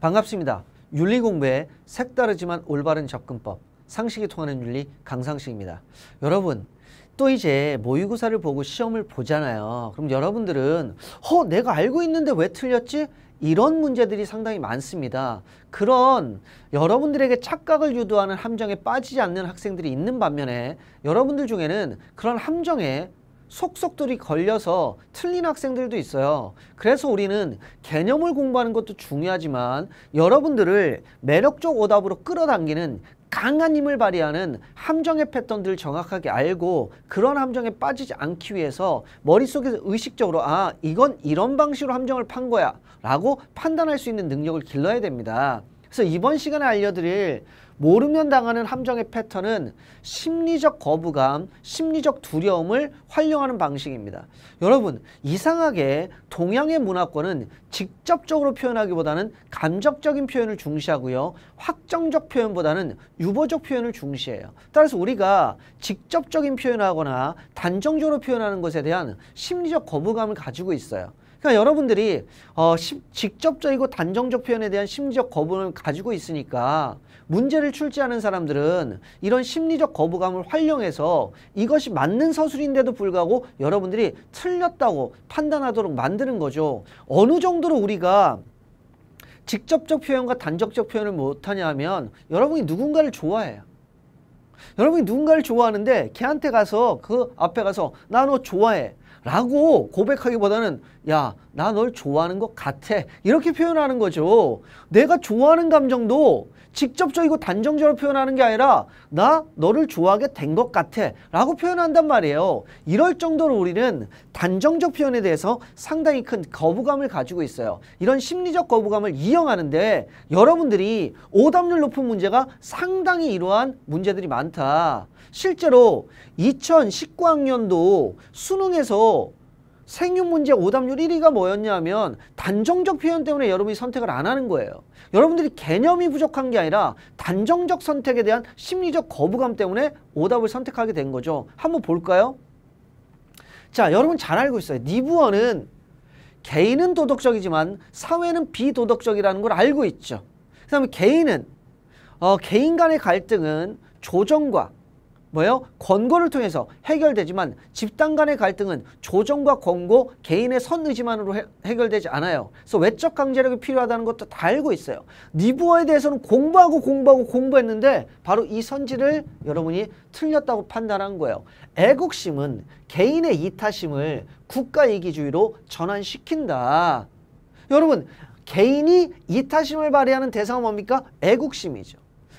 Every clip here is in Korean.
반갑습니다. 윤리 공부의 색다르지만 올바른 접근법 상식이 통하는 윤리 강상식입니다. 여러분 또 이제 모의고사를 보고 시험을 보잖아요. 그럼 여러분들은 허 어, 내가 알고 있는데 왜 틀렸지? 이런 문제들이 상당히 많습니다. 그런 여러분들에게 착각을 유도하는 함정에 빠지지 않는 학생들이 있는 반면에 여러분들 중에는 그런 함정에 속속들이 걸려서 틀린 학생들도 있어요. 그래서 우리는 개념을 공부하는 것도 중요하지만 여러분들을 매력적 오답으로 끌어당기는 강한 힘을 발휘하는 함정의 패턴들을 정확하게 알고 그런 함정에 빠지지 않기 위해서 머릿속에서 의식적으로 아 이건 이런 방식으로 함정을 판 거야 라고 판단할 수 있는 능력을 길러야 됩니다. 그래서 이번 시간에 알려드릴 모르면 당하는 함정의 패턴은 심리적 거부감, 심리적 두려움을 활용하는 방식입니다. 여러분 이상하게 동양의 문화권은 직접적으로 표현하기보다는 감정적인 표현을 중시하고요. 확정적 표현보다는 유보적 표현을 중시해요. 따라서 우리가 직접적인 표현하거나 단정적으로 표현하는 것에 대한 심리적 거부감을 가지고 있어요. 그러니까 여러분들이 어, 시, 직접적이고 단정적 표현에 대한 심리적 거부를 가지고 있으니까 문제를 출제하는 사람들은 이런 심리적 거부감을 활용해서 이것이 맞는 서술인데도 불구하고 여러분들이 틀렸다고 판단하도록 만드는 거죠. 어느 정도로 우리가 직접적 표현과 단적적 표현을 못하냐 하면 여러분이 누군가를 좋아해요. 여러분이 누군가를 좋아하는데 걔한테 가서 그 앞에 가서 나 너 좋아해. 라고 고백하기보다는 야, 나 널 좋아하는 것 같아. 이렇게 표현하는 거죠. 내가 좋아하는 감정도 직접적이고 단정적으로 표현하는 게 아니라 나 너를 좋아하게 된 것 같아 라고 표현한단 말이에요. 이럴 정도로 우리는 단정적 표현에 대해서 상당히 큰 거부감을 가지고 있어요. 이런 심리적 거부감을 이용하는데 여러분들이 오답률 높은 문제가 상당히 이러한 문제들이 많다. 실제로 2019학년도 수능에서 생육 문제 오답률 1위가 뭐였냐면 단정적 표현 때문에 여러분이 선택을 안 하는 거예요. 여러분들이 개념이 부족한 게 아니라 단정적 선택에 대한 심리적 거부감 때문에 오답을 선택하게 된 거죠. 한번 볼까요? 자, 여러분 잘 알고 있어요. 니부어는 개인은 도덕적이지만 사회는 비도덕적이라는 걸 알고 있죠. 그 다음에 개인은 어, 개인 간의 갈등은 조정과 뭐요? 권고를 통해서 해결되지만 집단 간의 갈등은 조정과 권고, 개인의 선의지만으로 해, 결되지 않아요. 그래서 외적 강제력이 필요하다는 것도 다 알고 있어요. 니부어에 대해서는 공부하고 공부하고 공부했는데 바로 이 선지를 여러분이 틀렸다고 판단한 거예요. 애국심은 개인의 이타심을 국가 이기주의로 전환시킨다. 여러분 개인이 이타심을 발휘하는 대상은 뭡니까? 애국심이죠.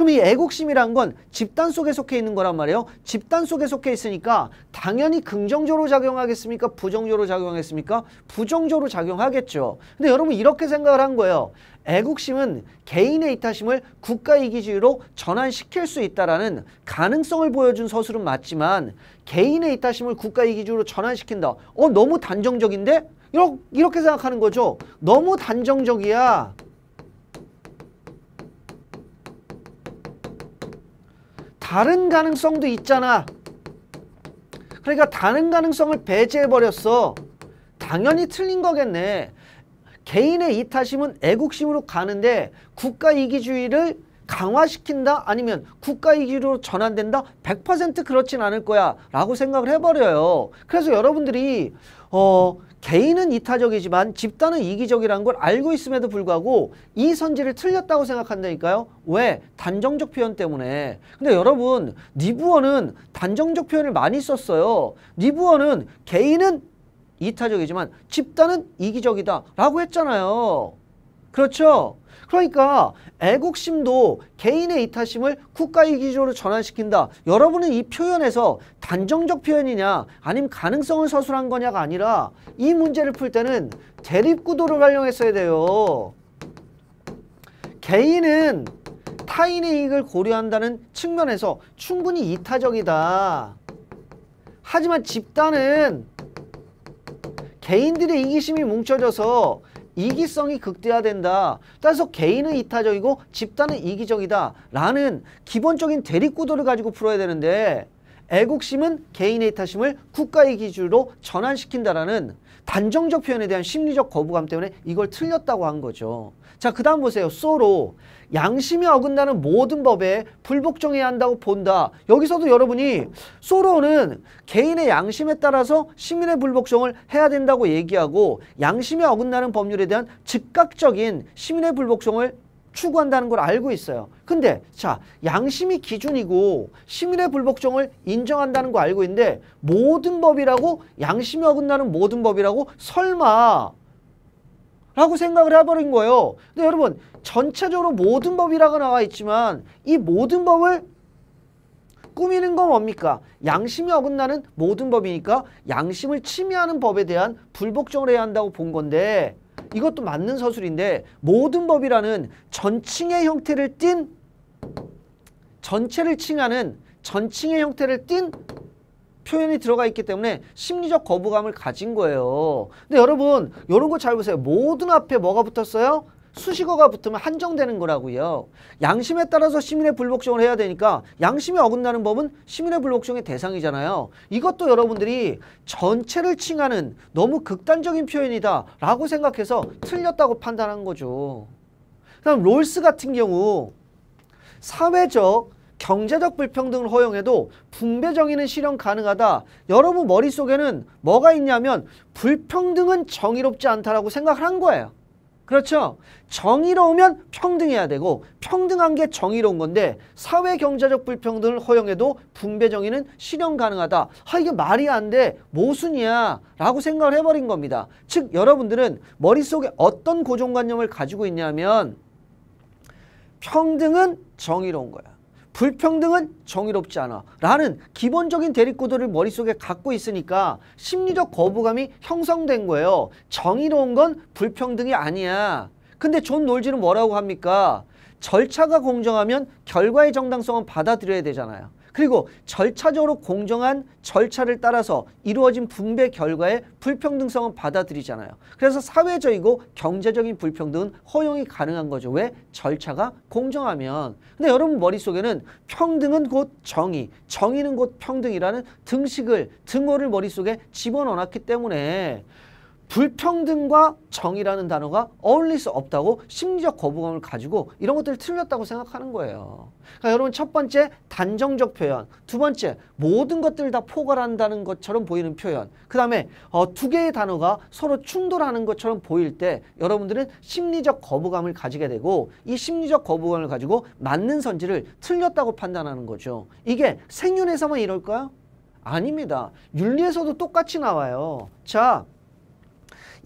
그럼 이 애국심이란 건 집단 속에 속해 있는 거란 말이에요. 집단 속에 속해 있으니까 당연히 긍정적으로 작용하겠습니까? 부정적으로 작용하겠습니까? 부정적으로 작용하겠죠. 근데 여러분 이렇게 생각을 한 거예요. 애국심은 개인의 이타심을 국가 이기주의로 전환시킬 수 있다라는 가능성을 보여준 서술은 맞지만 개인의 이타심을 국가 이기주의로 전환시킨다. 어 너무 단정적인데? 이렇게 생각하는 거죠. 너무 단정적이야. 다른 가능성도 있잖아. 그러니까 다른 가능성을 배제해버렸어. 당연히 틀린 거겠네. 개인의 이타심은 애국심으로 가는데 국가 이기주의를 강화시킨다? 아니면 국가의 기로 전환된다? 100% 그렇진 않을 거야 라고 생각을 해버려요. 그래서 여러분들이 어 개인은 이타적이지만 집단은 이기적이라는 걸 알고 있음에도 불구하고 이 선지를 틀렸다고 생각한다니까요. 왜? 단정적 표현 때문에. 근데 여러분 니부어는 단정적 표현을 많이 썼어요. 니부어는 개인은 이타적이지만 집단은 이기적이다 라고 했잖아요. 그렇죠? 그러니까 애국심도 개인의 이타심을 국가의 기조로 전환시킨다. 여러분은 이 표현에서 단정적 표현이냐 아님 가능성을 서술한 거냐가 아니라 이 문제를 풀 때는 대립구도를 활용했어야 돼요. 개인은 타인의 이익을 고려한다는 측면에서 충분히 이타적이다. 하지만 집단은 개인들의 이기심이 뭉쳐져서 이기성이 극대화된다. 따라서 개인은 이타적이고 집단은 이기적이다. 라는 기본적인 대립구도를 가지고 풀어야 되는데 애국심은 개인의 이타심을 국가의 기준으로 전환시킨다라는 단정적 표현에 대한 심리적 거부감 때문에 이걸 틀렸다고 한 거죠. 자, 그 다음 보세요. 소로. 양심이 어긋나는 모든 법에 불복종해야 한다고 본다. 여기서도 여러분이 소로는 개인의 양심에 따라서 시민의 불복종을 해야 된다고 얘기하고 양심이 어긋나는 법률에 대한 즉각적인 시민의 불복종을 추구한다는 걸 알고 있어요. 근데 자 양심이 기준이고 시민의 불복종을 인정한다는 거 알고 있는데 모든 법이라고 양심이 어긋나는 모든 법이라고 설마 라고 생각을 해버린 거예요. 근데 여러분 전체적으로 모든 법이라고 나와 있지만 이 모든 법을 꾸미는 건 뭡니까? 양심이 어긋나는 모든 법이니까 양심을 침해하는 법에 대한 불복종을 해야 한다고 본 건데 이것도 맞는 서술인데 모든 법이라는 전칭의 형태를 띤 전체를 칭하는 전칭의 형태를 띤 표현이 들어가 있기 때문에 심리적 거부감을 가진 거예요. 근데 여러분 이런 거 잘 보세요. 모든 앞에 뭐가 붙었어요? 수식어가 붙으면 한정되는 거라고요. 양심에 따라서 시민의 불복종을 해야 되니까 양심이 어긋나는 법은 시민의 불복종의 대상이잖아요. 이것도 여러분들이 전체를 칭하는 너무 극단적인 표현이다 라고 생각해서 틀렸다고 판단한 거죠. 그다음 롤스 같은 경우 사회적 경제적 불평등을 허용해도 분배 정의는 실현 가능하다. 여러분 머릿속에는 뭐가 있냐면 불평등은 정의롭지 않다라고 생각을 한 거예요. 그렇죠? 정의로우면 평등해야 되고 평등한 게 정의로운 건데 사회 경제적 불평등을 허용해도 분배 정의는 실현 가능하다. 아 이게 말이 안 돼. 모순이야. 라고 생각을 해버린 겁니다. 즉 여러분들은 머릿속에 어떤 고정관념을 가지고 있냐면 평등은 정의로운 거야. 불평등은 정의롭지 않아 라는 기본적인 대립구도를 머릿속에 갖고 있으니까 심리적 거부감이 형성된 거예요. 정의로운 건 불평등이 아니야. 근데 존 놀지는 뭐라고 합니까? 절차가 공정하면 결과의 정당성은 받아들여야 되잖아요. 그리고 절차적으로 공정한 절차를 따라서 이루어진 분배 결과의 불평등성은 받아들이잖아요. 그래서 사회적이고 경제적인 불평등은 허용이 가능한 거죠. 왜? 절차가 공정하면. 근데 여러분 머릿속에는 평등은 곧 정의, 정의는 곧 평등이라는 등식을, 등호를 머릿속에 집어넣어놨기 때문에 불평등과 정의라는 단어가 어울릴 수 없다고 심리적 거부감을 가지고 이런 것들을 틀렸다고 생각하는 거예요. 그러니까 여러분 첫 번째 단정적 표현, 두 번째 모든 것들을 다 포괄한다는 것처럼 보이는 표현, 그 다음에 어, 두 개의 단어가 서로 충돌하는 것처럼 보일 때 여러분들은 심리적 거부감을 가지게 되고 이 심리적 거부감을 가지고 맞는 선지를 틀렸다고 판단하는 거죠. 이게 생윤에서만 이럴까요? 아닙니다. 윤리에서도 똑같이 나와요. 자,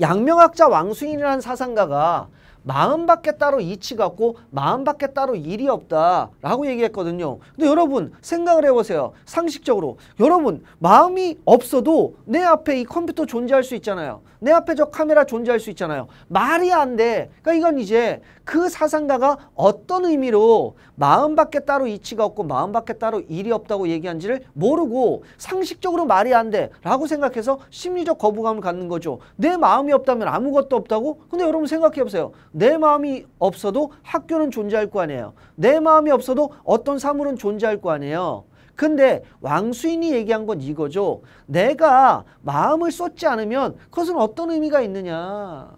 양명학자 왕수인이라는 사상가가 마음밖에 따로 이치가 없고 마음밖에 따로 일이 없다라고 얘기했거든요. 근데 여러분 생각을 해보세요. 상식적으로 여러분 마음이 없어도 내 앞에 이 컴퓨터 존재할 수 있잖아요. 내 앞에 저 카메라 존재할 수 있잖아요. 말이 안 돼. 그러니까 이건 이제 그 사상가가 어떤 의미로 마음밖에 따로 이치가 없고 마음밖에 따로 일이 없다고 얘기한지를 모르고 상식적으로 말이 안 돼라고 생각해서 심리적 거부감을 갖는 거죠. 내 마음이 없다면 아무것도 없다고? 근데 여러분 생각해보세요. 내 마음이 없어도 학교는 존재할 거 아니에요. 내 마음이 없어도 어떤 사물은 존재할 거 아니에요. 근데 왕수인이 얘기한 건 이거죠. 내가 마음을 쏟지 않으면 그것은 어떤 의미가 있느냐.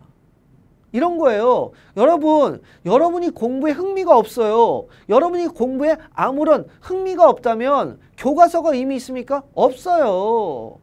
이런 거예요. 여러분, 여러분이 공부에 흥미가 없어요. 여러분이 공부에 아무런 흥미가 없다면 교과서가 의미 있습니까? 없어요.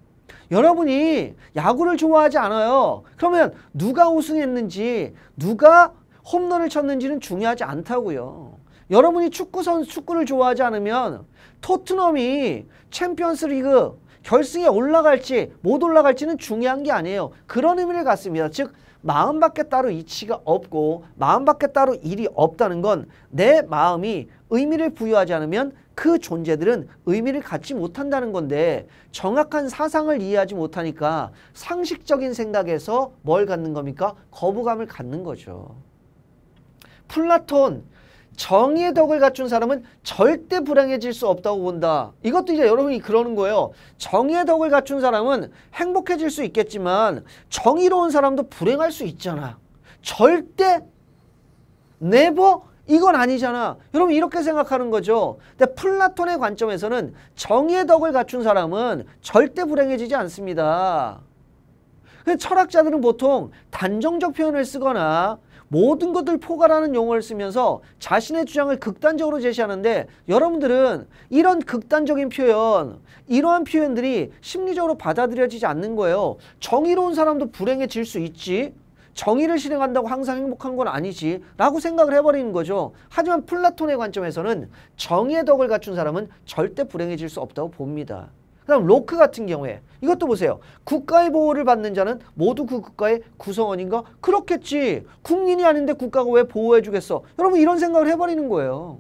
여러분이 야구를 좋아하지 않아요. 그러면 누가 우승했는지 누가 홈런을 쳤는지는 중요하지 않다고요. 여러분이 축구 선 축구를 좋아하지 않으면 토트넘이 챔피언스리그 결승에 올라갈지 못 올라갈지는 중요한 게 아니에요. 그런 의미를 갖습니다. 즉 마음밖에 따로 이치가 없고 마음밖에 따로 일이 없다는 건 내 마음이 의미를 부여하지 않으면 그 존재들은 의미를 갖지 못한다는 건데 정확한 사상을 이해하지 못하니까 상식적인 생각에서 뭘 갖는 겁니까? 거부감을 갖는 거죠. 플라톤 정의의 덕을 갖춘 사람은 절대 불행해질 수 없다고 본다. 이것도 이제 여러분이 그러는 거예요. 정의의 덕을 갖춘 사람은 행복해질 수 있겠지만 정의로운 사람도 불행할 수 있잖아. 절대 never 이건 아니잖아. 여러분 이렇게 생각하는 거죠. 근데 플라톤의 관점에서는 정의의 덕을 갖춘 사람은 절대 불행해지지 않습니다. 철학자들은 보통 단정적 표현을 쓰거나 모든 것을 포괄하는 용어를 쓰면서 자신의 주장을 극단적으로 제시하는데 여러분들은 이런 극단적인 표현, 이러한 표현들이 심리적으로 받아들여지지 않는 거예요. 정의로운 사람도 불행해질 수 있지. 정의를 실행한다고 항상 행복한 건 아니지 라고 생각을 해버리는 거죠. 하지만 플라톤의 관점에서는 정의의 덕을 갖춘 사람은 절대 불행해질 수 없다고 봅니다. 그 다음 로크 같은 경우에 이것도 보세요. 국가의 보호를 받는 자는 모두 그 국가의 구성원인가? 그렇겠지. 국민이 아닌데 국가가 왜 보호해 주겠어? 여러분 이런 생각을 해버리는 거예요.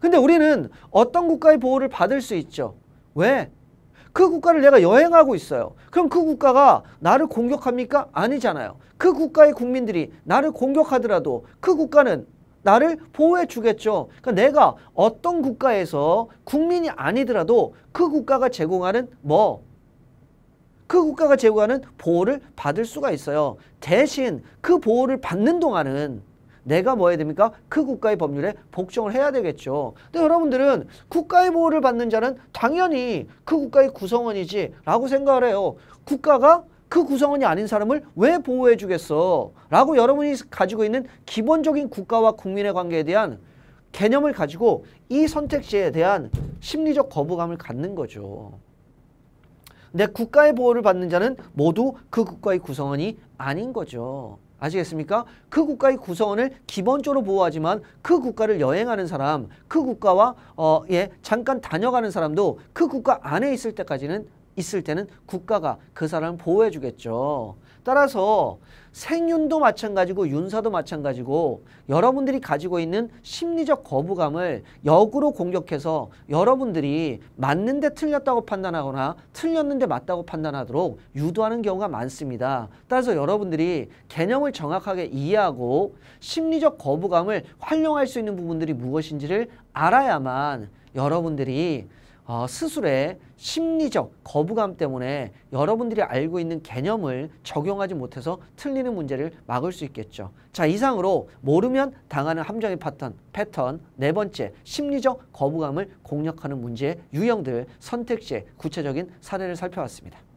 근데 우리는 어떤 국가의 보호를 받을 수 있죠. 왜? 그 국가를 내가 여행하고 있어요. 그럼 그 국가가 나를 공격합니까? 아니잖아요. 그 국가의 국민들이 나를 공격하더라도 그 국가는 나를 보호해 주겠죠. 그러니까 내가 어떤 국가에서 국민이 아니더라도 그 국가가 제공하는 뭐? 그 국가가 제공하는 보호를 받을 수가 있어요. 대신 그 보호를 받는 동안은 내가 뭐 해야 됩니까? 그 국가의 법률에 복종을 해야 되겠죠. 근데 여러분들은 국가의 보호를 받는 자는 당연히 그 국가의 구성원이지 라고 생각을 해요. 국가가 그 구성원이 아닌 사람을 왜 보호해 주겠어? 라고 여러분이 가지고 있는 기본적인 국가와 국민의 관계에 대한 개념을 가지고 이 선택지에 대한 심리적 거부감을 갖는 거죠. 내 국가의 보호를 받는 자는 모두 그 국가의 구성원이 아닌 거죠. 아시겠습니까? 그 국가의 구성원을 기본적으로 보호하지만 그 국가를 여행하는 사람, 그 국가와 어, 예, 잠깐 다녀가는 사람도 그 국가 안에 있을 때까지는 있을 때는 국가가 그 사람을 보호해 주겠죠. 따라서 생윤도 마찬가지고 윤사도 마찬가지고 여러분들이 가지고 있는 심리적 거부감을 역으로 공격해서 여러분들이 맞는데 틀렸다고 판단하거나 틀렸는데 맞다고 판단하도록 유도하는 경우가 많습니다. 따라서 여러분들이 개념을 정확하게 이해하고 심리적 거부감을 활용할 수 있는 부분들이 무엇인지를 알아야만 여러분들이 어, 스스로의 심리적 거부감 때문에 여러분들이 알고 있는 개념을 적용하지 못해서 틀리는 문제를 막을 수 있겠죠. 자 이상으로 모르면 당하는 함정의 패턴, 패턴 네 번째 심리적 거부감을 공략하는 문제의 유형들 선택지의 구체적인 사례를 살펴봤습니다.